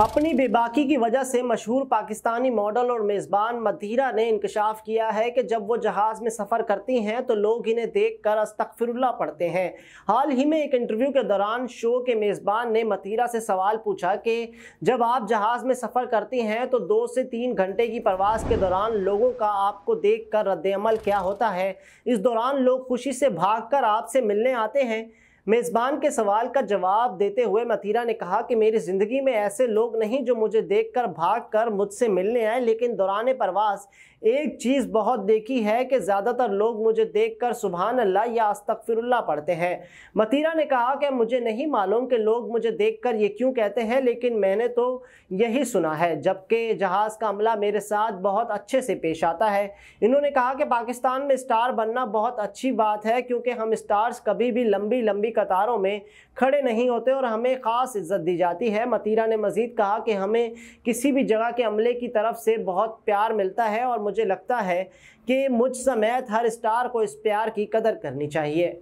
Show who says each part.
Speaker 1: अपनी बेबाकी की वजह से मशहूर पाकिस्तानी मॉडल और मेज़बान मदीरा ने इंकशाफ किया है कि जब वो जहाज़ में सफ़र करती हैं तो लोग इन्हें देख कर अस्तफिरल्ला पढ़ते हैं हाल ही में एक इंटरव्यू के दौरान शो के मेज़बान ने मदीरा से सवाल पूछा कि जब आप जहाज़ में सफ़र करती हैं तो दो से तीन घंटे की प्रवास के दौरान लोगों का आपको देख कर रद्दमल क्या होता है इस दौरान लोग खुशी से भाग आपसे मिलने आते हैं मेज़बान के सवाल का जवाब देते हुए मथीरा ने कहा कि मेरी ज़िंदगी में ऐसे लोग नहीं जो मुझे देखकर भागकर मुझसे मिलने आए लेकिन दौरान परवास एक चीज़ बहुत देखी है कि ज़्यादातर लोग मुझे देखकर सुबहान अल्लाह या अस्तफिरल्ला पढ़ते हैं मथीरा ने कहा कि मुझे नहीं मालूम कि लोग मुझे देखकर ये क्यों कहते हैं लेकिन मैंने तो यही सुना है जबकि जहाज़ का अमला मेरे साथ बहुत अच्छे से पेश आता है इन्होंने कहा कि पाकिस्तान में स्टार बनना बहुत अच्छी बात है क्योंकि हम स्टार्स कभी भी लंबी लंबी कतारों में खड़े नहीं होते और हमें ख़ास इज्जत दी जाती है मतीरा ने मज़ीद कहा कि हमें किसी भी जगह के अमले की तरफ से बहुत प्यार मिलता है और मुझे लगता है कि मुझ समेत हर स्टार को इस प्यार की कदर करनी चाहिए